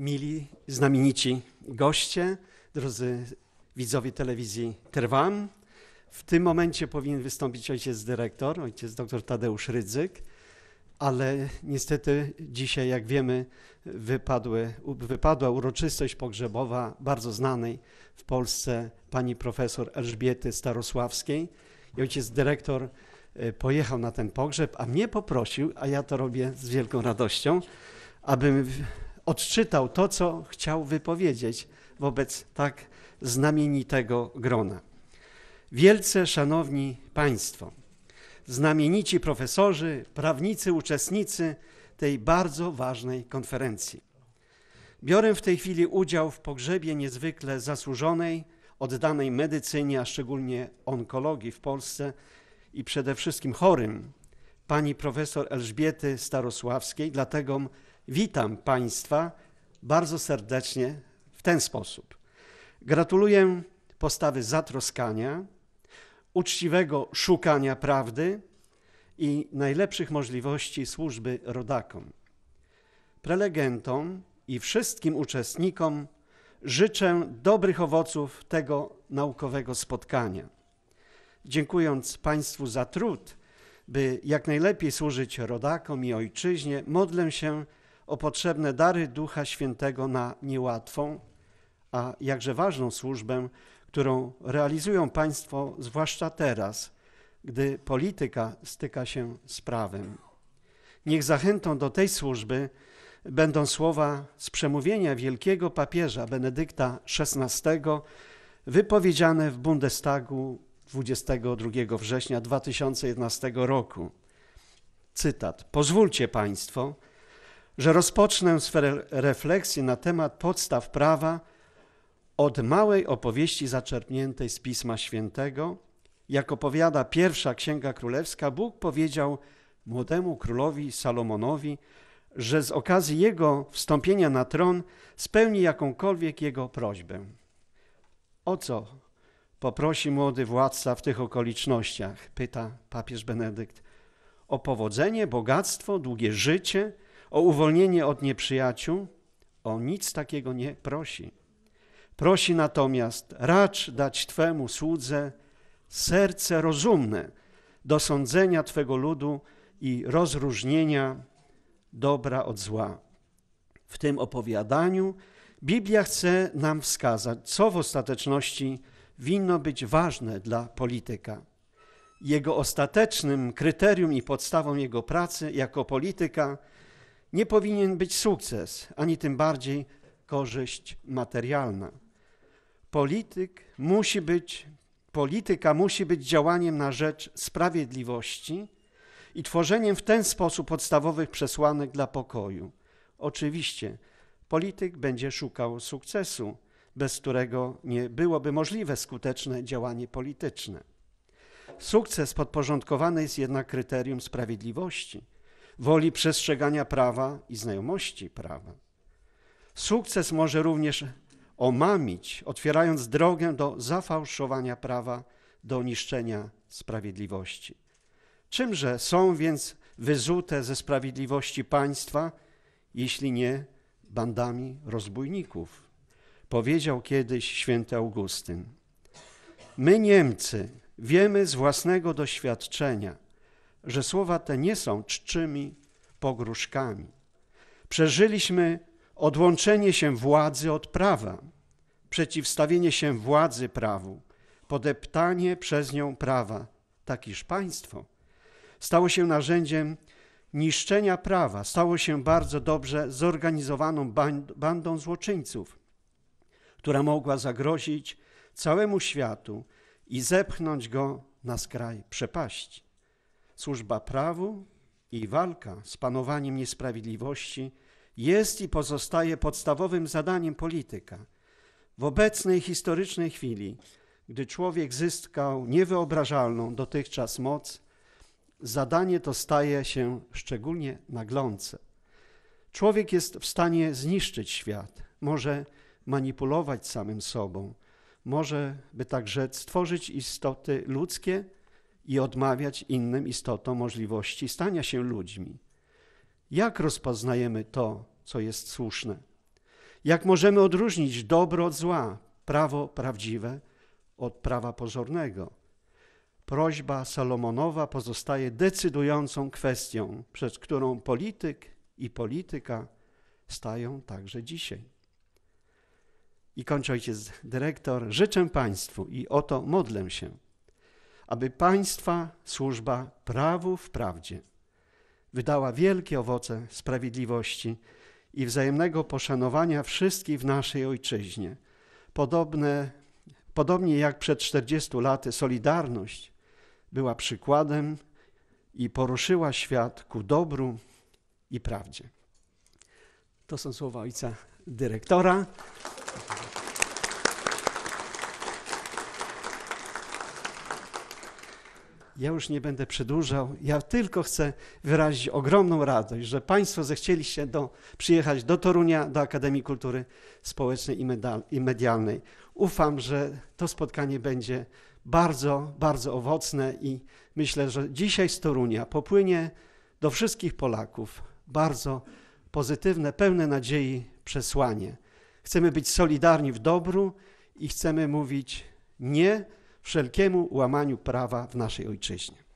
mili, znamienici goście, drodzy widzowie telewizji Trwam. W tym momencie powinien wystąpić ojciec dyrektor, ojciec dr Tadeusz Rydzyk, ale niestety dzisiaj, jak wiemy, wypadły, wypadła uroczystość pogrzebowa bardzo znanej w Polsce pani profesor Elżbiety Starosławskiej. I ojciec dyrektor e, pojechał na ten pogrzeb, a mnie poprosił, a ja to robię z wielką radością, abym odczytał to, co chciał wypowiedzieć wobec tak znamienitego grona. Wielce szanowni Państwo, znamienici profesorzy, prawnicy, uczestnicy tej bardzo ważnej konferencji. Biorę w tej chwili udział w pogrzebie niezwykle zasłużonej, oddanej medycynie, a szczególnie onkologii w Polsce i przede wszystkim chorym, pani profesor Elżbiety Starosławskiej, dlatego Witam Państwa bardzo serdecznie w ten sposób. Gratuluję postawy zatroskania, uczciwego szukania prawdy i najlepszych możliwości służby rodakom. Prelegentom i wszystkim uczestnikom życzę dobrych owoców tego naukowego spotkania. Dziękując Państwu za trud, by jak najlepiej służyć rodakom i ojczyźnie, modlę się, o potrzebne dary Ducha Świętego na niełatwą, a jakże ważną służbę, którą realizują państwo, zwłaszcza teraz, gdy polityka styka się z prawem. Niech zachętą do tej służby będą słowa z przemówienia wielkiego papieża Benedykta XVI, wypowiedziane w Bundestagu 22 września 2011 roku. Cytat: Pozwólcie Państwo, że rozpocznę swe refleksje na temat podstaw prawa od małej opowieści zaczerpniętej z Pisma Świętego. Jak opowiada pierwsza Księga Królewska, Bóg powiedział młodemu królowi Salomonowi, że z okazji jego wstąpienia na tron spełni jakąkolwiek jego prośbę. O co poprosi młody władca w tych okolicznościach? Pyta papież Benedykt. O powodzenie, bogactwo, długie życie – o uwolnienie od nieprzyjaciół, o nic takiego nie prosi. Prosi natomiast, racz dać Twemu słudze serce rozumne do sądzenia Twego ludu i rozróżnienia dobra od zła. W tym opowiadaniu Biblia chce nam wskazać, co w ostateczności winno być ważne dla polityka. Jego ostatecznym kryterium i podstawą jego pracy jako polityka nie powinien być sukces, ani tym bardziej korzyść materialna. Polityk musi być, polityka musi być działaniem na rzecz sprawiedliwości i tworzeniem w ten sposób podstawowych przesłanek dla pokoju. Oczywiście, polityk będzie szukał sukcesu, bez którego nie byłoby możliwe skuteczne działanie polityczne. Sukces podporządkowany jest jednak kryterium sprawiedliwości woli przestrzegania prawa i znajomości prawa. Sukces może również omamić, otwierając drogę do zafałszowania prawa, do niszczenia sprawiedliwości. Czymże są więc wyzute ze sprawiedliwości państwa, jeśli nie bandami rozbójników? Powiedział kiedyś święty Augustyn. My, Niemcy, wiemy z własnego doświadczenia, że słowa te nie są czczymi pogróżkami. Przeżyliśmy odłączenie się władzy od prawa, przeciwstawienie się władzy prawu, podeptanie przez nią prawa, tak iż państwo stało się narzędziem niszczenia prawa, stało się bardzo dobrze zorganizowaną bandą złoczyńców, która mogła zagrozić całemu światu i zepchnąć go na skraj przepaści służba prawu i walka z panowaniem niesprawiedliwości jest i pozostaje podstawowym zadaniem polityka. W obecnej historycznej chwili, gdy człowiek zyskał niewyobrażalną dotychczas moc, zadanie to staje się szczególnie naglące. Człowiek jest w stanie zniszczyć świat, może manipulować samym sobą, może, by tak rzec, stworzyć istoty ludzkie, i odmawiać innym istotom możliwości stania się ludźmi. Jak rozpoznajemy to, co jest słuszne? Jak możemy odróżnić dobro od zła, prawo prawdziwe od prawa pozornego? Prośba Salomonowa pozostaje decydującą kwestią, przed którą polityk i polityka stają także dzisiaj. I kończę, ojciec dyrektor, życzę Państwu i oto modlę się aby państwa służba prawu w prawdzie wydała wielkie owoce sprawiedliwości i wzajemnego poszanowania wszystkich w naszej ojczyźnie. Podobne, podobnie jak przed 40 laty Solidarność była przykładem i poruszyła świat ku dobru i prawdzie. To są słowa ojca dyrektora. Ja już nie będę przedłużał. Ja tylko chcę wyrazić ogromną radość, że Państwo zechcieliście do, przyjechać do Torunia, do Akademii Kultury Społecznej i, Medal, i Medialnej. Ufam, że to spotkanie będzie bardzo, bardzo owocne i myślę, że dzisiaj z Torunia popłynie do wszystkich Polaków bardzo pozytywne, pełne nadziei przesłanie. Chcemy być solidarni w dobru i chcemy mówić nie wszelkiemu łamaniu prawa w naszej ojczyźnie.